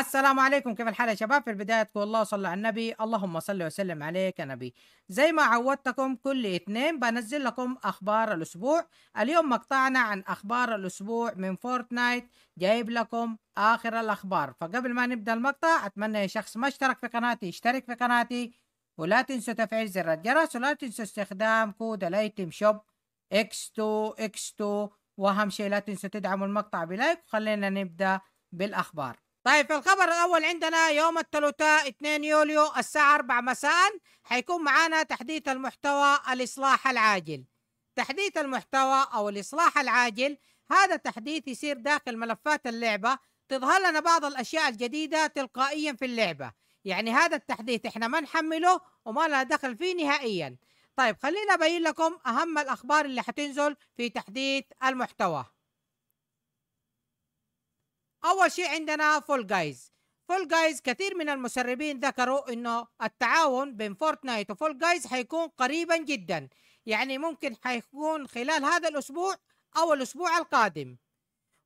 السلام عليكم كيف الحال يا شباب في البداية تقول الله صلى على النبي اللهم صل وسلم عليك يا نبي زي ما عودتكم كل اثنين بنزل لكم أخبار الأسبوع اليوم مقطعنا عن أخبار الأسبوع من فورتنايت جايب لكم آخر الأخبار فقبل ما نبدأ المقطع أتمنى يا شخص ما اشترك في قناتي اشترك في قناتي ولا تنسى تفعيل زر الجرس ولا تنسى استخدام كود الايتم شوب اكس 2 اكس 2 واهم شيء لا تنسوا تدعموا المقطع بلايك وخلينا نبدا بالاخبار طيب في الخبر الاول عندنا يوم الثلاثاء 2 يوليو الساعه 4 مساء حيكون معانا تحديث المحتوى الاصلاح العاجل تحديث المحتوى او الاصلاح العاجل هذا تحديث يصير داخل ملفات اللعبه تظهر لنا بعض الاشياء الجديده تلقائيا في اللعبه يعني هذا التحديث احنا ما نحمله وما لنا دخل فيه نهائيا طيب خلينا ابين لكم اهم الاخبار اللي حتنزل في تحديث المحتوى اول شيء عندنا فول جايز فول جايز كثير من المسربين ذكروا انه التعاون بين فورتنايت وفول جايز حيكون قريبا جدا يعني ممكن حيكون خلال هذا الاسبوع او الاسبوع القادم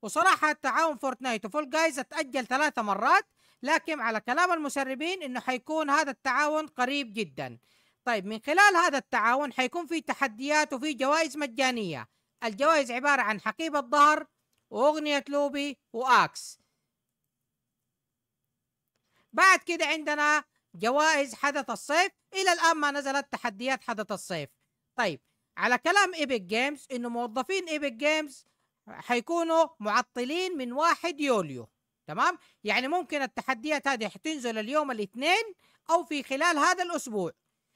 وصراحة تعاون فورتنايت وفول جايز اتأجل ثلاثة مرات لكن على كلام المسربين انه حيكون هذا التعاون قريب جدا طيب من خلال هذا التعاون حيكون في تحديات وفي جوائز مجانيه الجوائز عباره عن حقيبه ظهر واغنيه لوبي واكس بعد كده عندنا جوائز حدث الصيف الى الان ما نزلت تحديات حدث الصيف طيب على كلام ايبك جيمز انه موظفين ايبك جيمز حيكونوا معطلين من 1 يوليو تمام يعني ممكن التحديات هذه حتنزل اليوم الاثنين او في خلال هذا الاسبوع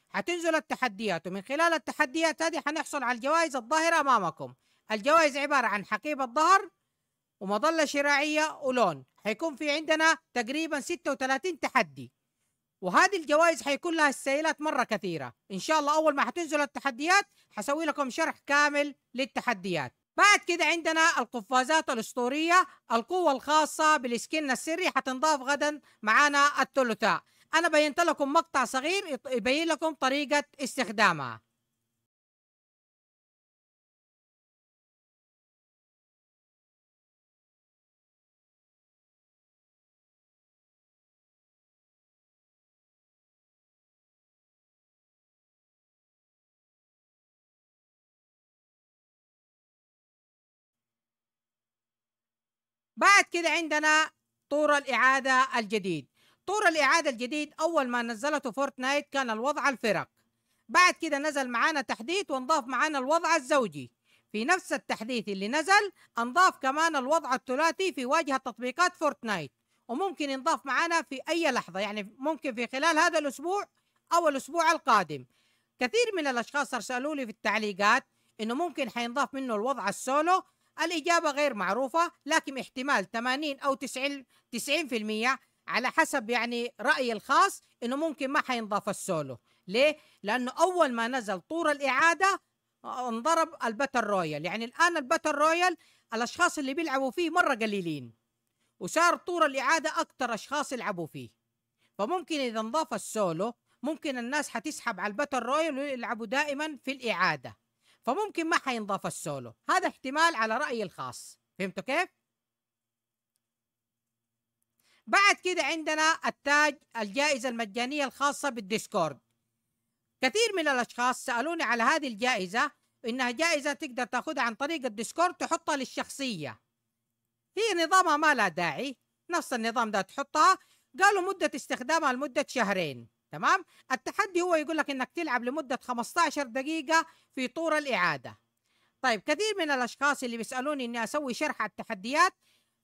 حتنزل التحديات ومن خلال التحديات هذه حنحصل على الجوائز الظاهرة أمامكم الجوائز عبارة عن حقيبة ظهر ومظلة شراعية ولون حيكون في عندنا تقريبا 36 تحدي وهذه الجوائز حيكون لها السيلات مرة كثيرة إن شاء الله أول ما حتنزل التحديات حسوي لكم شرح كامل للتحديات بعد كده عندنا القفازات الاسطوريه القوه الخاصه بالسكن السري حتنضاف غدا معانا الثلثاء انا بينت لكم مقطع صغير يبين لكم طريقه استخدامها بعد كده عندنا طور الإعادة الجديد طور الإعادة الجديد أول ما نزلته فورتنايت كان الوضع الفرق بعد كده نزل معانا تحديث وانضاف معانا الوضع الزوجي في نفس التحديث اللي نزل انضاف كمان الوضع الثلاثي في واجهة تطبيقات فورتنايت وممكن ينضاف معانا في أي لحظة يعني ممكن في خلال هذا الأسبوع أو الأسبوع القادم كثير من الأشخاص أرسلوا لي في التعليقات إنه ممكن حينضاف منه الوضع السولو الإجابة غير معروفة لكن احتمال 80 أو 90 90% على حسب يعني رأيي الخاص إنه ممكن ما حينضاف السولو ليه؟ لأنه أول ما نزل طور الإعادة آه، انضرب الباتل رويال يعني الآن الباتل رويال الأشخاص اللي بيلعبوا فيه مرة قليلين وصار طور الإعادة أكثر أشخاص يلعبوا فيه فممكن إذا انضاف السولو ممكن الناس حتسحب على الباتل رويال ويلعبوا دائما في الإعادة فممكن ما حينضاف السولو هذا احتمال على رأيي الخاص فهمتوا كيف؟ بعد كده عندنا التاج الجائزة المجانية الخاصة بالديسكورد كثير من الأشخاص سألوني على هذه الجائزة إنها جائزة تقدر تأخذها عن طريق الديسكورد تحطها للشخصية هي نظامها ما لا داعي نفس النظام ده تحطها قالوا مدة استخدامها لمدة شهرين تمام التحدي هو يقول لك انك تلعب لمده 15 دقيقه في طور الاعاده طيب كثير من الاشخاص اللي بيسالوني اني اسوي شرح على التحديات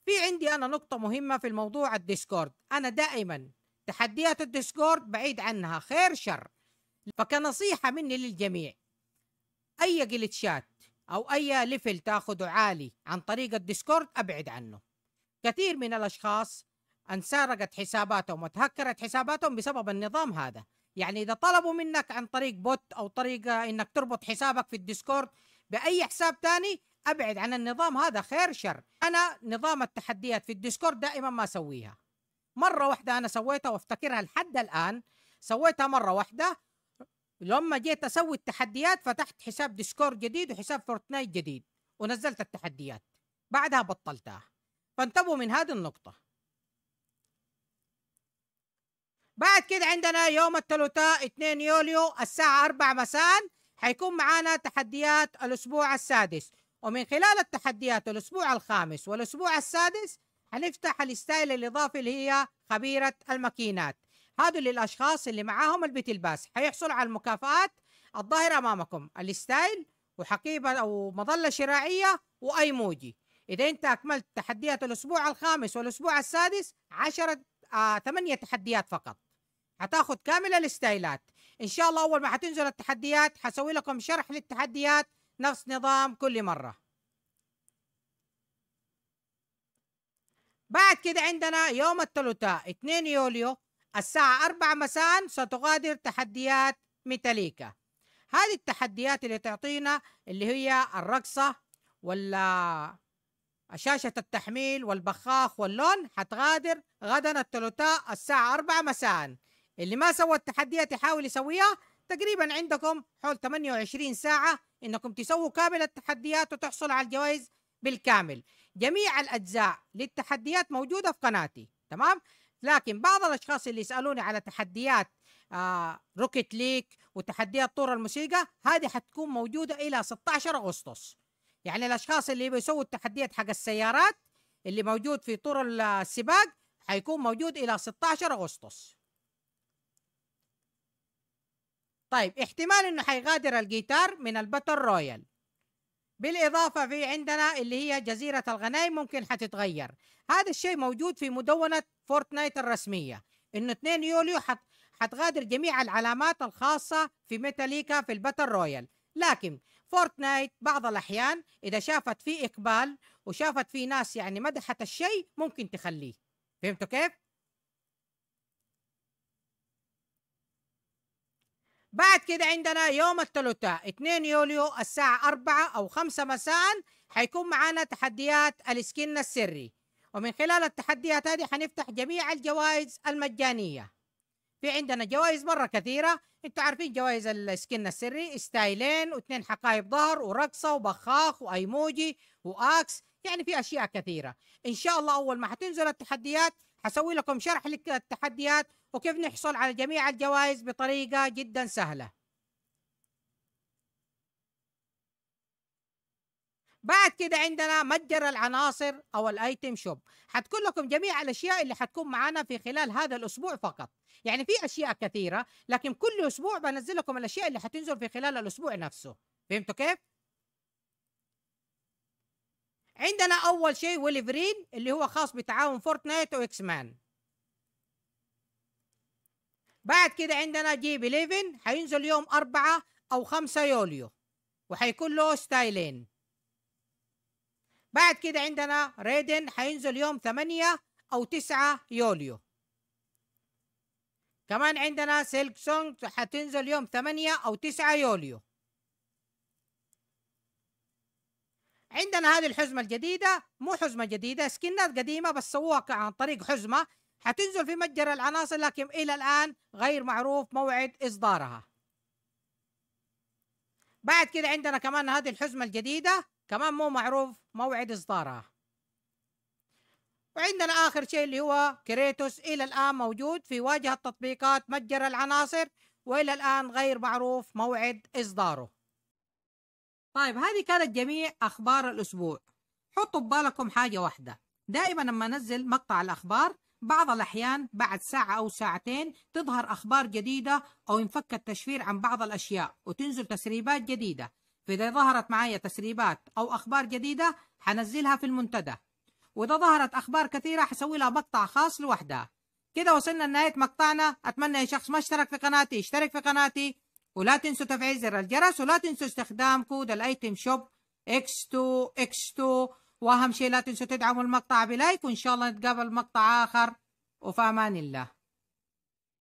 في عندي انا نقطه مهمه في الموضوع الديسكورد انا دائما تحديات الديسكورد بعيد عنها خير شر فكنصيحه مني للجميع اي جلتشات او اي ليفل تاخده عالي عن طريق الديسكورد ابعد عنه كثير من الاشخاص أن سرقت حساباتهم وتهكرت حساباتهم بسبب النظام هذا يعني اذا طلبوا منك عن طريق بوت او طريق انك تربط حسابك في الديسكورد باي حساب تاني ابعد عن النظام هذا خير شر انا نظام التحديات في الديسكورد دائما ما اسويها مره واحده انا سويتها وافتكرها لحد الان سويتها مره واحده لما جيت اسوي التحديات فتحت حساب ديسكورد جديد وحساب فورتنايت جديد ونزلت التحديات بعدها بطلتها فانتبهوا من هذه النقطه بعد كده عندنا يوم الثلاثاء 2 يوليو الساعة 4 مساء حيكون معانا تحديات الأسبوع السادس ومن خلال التحديات الأسبوع الخامس والأسبوع السادس هنفتح الستايل الإضافي اللي هي خبيرة الماكينات هذول للأشخاص اللي معاهم البيت الباس حيحصل على المكافآت الظاهرة أمامكم الستايل وحقيبة أو مظلة شراعية وأي موجي إذا أنت أكملت تحديات الأسبوع الخامس والأسبوع السادس عشرة آه ثمانية تحديات فقط هتاخد كامل الستايلات ان شاء الله اول ما هتنزل التحديات هسوي لكم شرح للتحديات نفس نظام كل مره بعد كده عندنا يوم الثلاثاء 2 يوليو الساعة 4 مساء ستغادر تحديات ميتاليكا هذه التحديات اللي تعطينا اللي هي الرقصة ولا شاشة التحميل والبخاخ واللون حتغادر غدا الثلاثاء الساعة 4 مساء اللي ما سوى التحديات يحاول يسويها تقريبا عندكم حول 28 ساعة انكم تسووا كامل التحديات وتحصل على الجوائز بالكامل جميع الاجزاء للتحديات موجودة في قناتي تمام لكن بعض الاشخاص اللي يسالوني على تحديات آه روكيت ليك وتحديات طور الموسيقى هذه حتكون موجودة الى 16 اغسطس يعني الاشخاص اللي بيسووا التحديات حق السيارات اللي موجود في طور السباق حيكون موجود الى 16 اغسطس طيب احتمال انه حيغادر الجيتار من الباتل رويال بالاضافه في عندنا اللي هي جزيره الغنايم ممكن حتتغير هذا الشيء موجود في مدونه فورتنايت الرسميه انه 2 يوليو حت حتغادر جميع العلامات الخاصه في ميتاليكا في الباتل رويال لكن فورتنايت بعض الاحيان اذا شافت فيه اقبال وشافت فيه ناس يعني مدحت الشيء ممكن تخليه فهمتوا كيف بعد كده عندنا يوم الثلاثاء 2 يوليو الساعة 4 أو 5 مساء حيكون معانا تحديات السكن السري ومن خلال التحديات هذه حنفتح جميع الجوائز المجانية في عندنا جوائز مرة كثيرة انتوا عارفين جوائز السكن السري ستايلين واثنين حقائب ظهر ورقصة وبخاخ وايموجي واكس يعني في اشياء كثيرة ان شاء الله اول ما حتنزل التحديات حسوي لكم شرح للتحديات وكيف نحصل على جميع الجوائز بطريقة جدا سهلة بعد كده عندنا متجر العناصر او الايتم شوب حتكون لكم جميع الاشياء اللي حتكون معنا في خلال هذا الاسبوع فقط يعني في اشياء كثيره لكن كل اسبوع بنزل لكم الاشياء اللي حتنزل في خلال الاسبوع نفسه فهمتوا كيف عندنا اول شيء وليفرين اللي هو خاص بتعاون فورتنايت واكس مان بعد كده عندنا جيب 11 هينزل يوم 4 او 5 يوليو وهيكون له ستايلين بعد كده عندنا ريدن هينزل يوم 8 او 9 يوليو كمان عندنا سيلك سونج هتنزل يوم 8 او 9 يوليو عندنا هذه الحزمة الجديدة مو حزمة جديدة سكنات قديمة بس سووها عن طريق حزمة حتنزل في متجر العناصر لكن إلى الآن غير معروف موعد إصدارها بعد كده عندنا كمان هذه الحزمة الجديدة كمان مو معروف موعد إصدارها وعندنا آخر شيء اللي هو كريتوس إلى الآن موجود في واجهة تطبيقات متجر العناصر وإلى الآن غير معروف موعد إصداره طيب هذه كانت جميع أخبار الأسبوع حطوا ببالكم حاجة واحدة دائما لما أنزل مقطع الأخبار بعض الأحيان بعد ساعة أو ساعتين تظهر أخبار جديدة أو ينفك التشفير عن بعض الأشياء وتنزل تسريبات جديدة فإذا ظهرت معايا تسريبات أو أخبار جديدة حنزلها في المنتدى وإذا ظهرت أخبار كثيرة حسوي لها مقطع خاص لوحدها كده وصلنا لنهاية مقطعنا أتمنى أي شخص ما اشترك في قناتي اشترك في قناتي ولا تنسوا تفعيل زر الجرس ولا تنسوا استخدام كود الايتم شوب X2 X2 واهم شيء لا تنسوا تدعموا المقطع بلايك وان شاء الله نتقابل مقطع اخر وفي امان الله